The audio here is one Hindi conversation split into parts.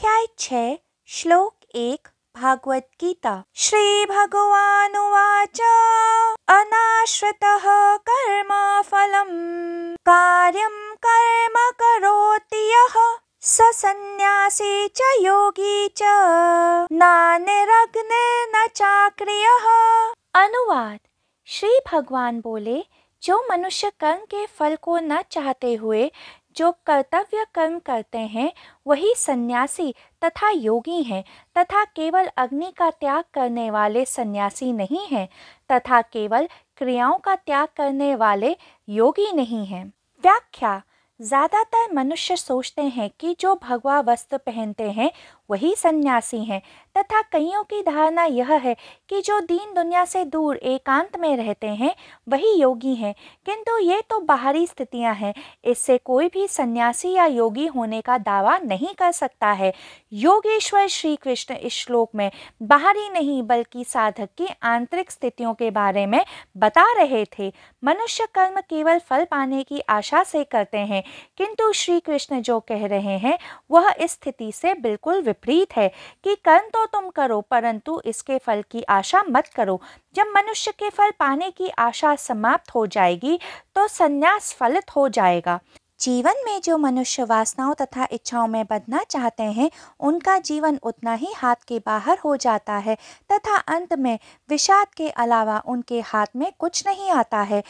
अध्याय छ श्लोक एक भागवत गीता श्री उवाच अनाश्रितः कर्म फल कार्य कर्म करोति यः स च योगी च नानिरग्नि न चाक्रिय अनुवाद श्री भगवान बोले जो मनुष्य कर्म के फल को न चाहते हुए जो कर्तव्य कर्म करते हैं वही सन्यासी तथा योगी हैं तथा केवल अग्नि का त्याग करने वाले सन्यासी नहीं हैं तथा केवल क्रियाओं का त्याग करने वाले योगी नहीं हैं व्याख्या ज़्यादातर मनुष्य सोचते हैं कि जो भगवा वस्त्र पहनते हैं वही सन्यासी हैं तथा कईयों की धारणा यह है कि जो दीन दुनिया से दूर एकांत में रहते हैं वही योगी हैं किंतु ये तो बाहरी स्थितियां हैं इससे कोई भी सन्यासी या योगी होने का दावा नहीं कर सकता है योगेश्वर श्री कृष्ण इस श्लोक में बाहरी नहीं बल्कि साधक की आंतरिक स्थितियों के बारे में बता रहे थे मनुष्य कर्म केवल फल पाने की आशा से करते हैं किंतु श्री कृष्ण जो कह रहे हैं वह इस स्थिति से बिल्कुल विपरीत है कि कर्म तो तुम करो परंतु इसके फल की आशा मत करो जब मनुष्य के फल पाने की आशा समाप्त हो जाएगी तो संन्यास फलित हो जाएगा जीवन में जो मनुष्य वासनाओं तथा इच्छाओं में बदना चाहते हैं उनका जीवन उतना ही हाथ के बाहर हो जाता है तथा अंत में विषाद के अलावा उनके हाथ में कुछ नहीं आता है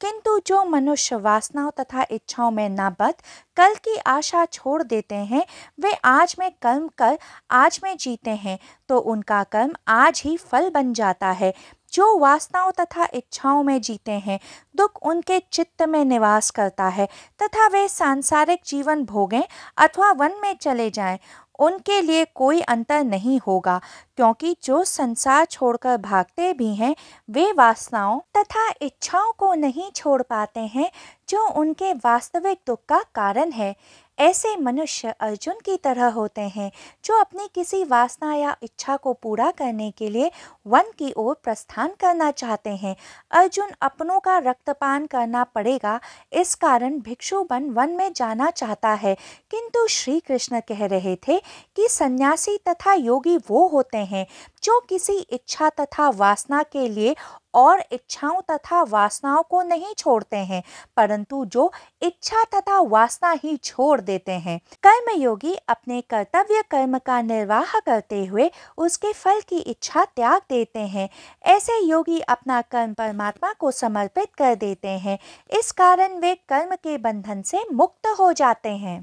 किंतु जो मनुष्य वासनाओं तथा इच्छाओं में बद कल की आशा छोड़ देते हैं वे आज में कर्म कर आज में जीते हैं तो उनका कर्म आज ही फल बन जाता है जो वासनाओं तथा इच्छाओं में जीते हैं दुख उनके चित्त में निवास करता है तथा वे सांसारिक जीवन भोगें अथवा वन में चले जाएं उनके लिए कोई अंतर नहीं होगा क्योंकि जो संसार छोड़कर भागते भी हैं वे वासनाओं तथा इच्छाओं को नहीं छोड़ पाते हैं जो उनके वास्तविक दुख का कारण है ऐसे मनुष्य अर्जुन की तरह होते हैं जो अपनी किसी वासना या इच्छा को पूरा करने के लिए वन की ओर प्रस्थान करना चाहते हैं अर्जुन अपनों का रक्तपान करना पड़ेगा इस कारण भिक्षु बन वन में जाना चाहता है किंतु श्री कृष्ण कह रहे थे कि सन्यासी तथा योगी वो होते हैं जो किसी इच्छा तथा वासना के लिए और इच्छाओं तथा वासनाओं को नहीं छोड़ते हैं परंतु जो इच्छा तथा वासना ही छोड़ देते हैं कर्मयोगी अपने कर्तव्य कर्म का निर्वाह करते हुए उसके फल की इच्छा त्याग देते हैं ऐसे योगी अपना कर्म परमात्मा को समर्पित कर देते हैं इस कारण वे कर्म के बंधन से मुक्त हो जाते हैं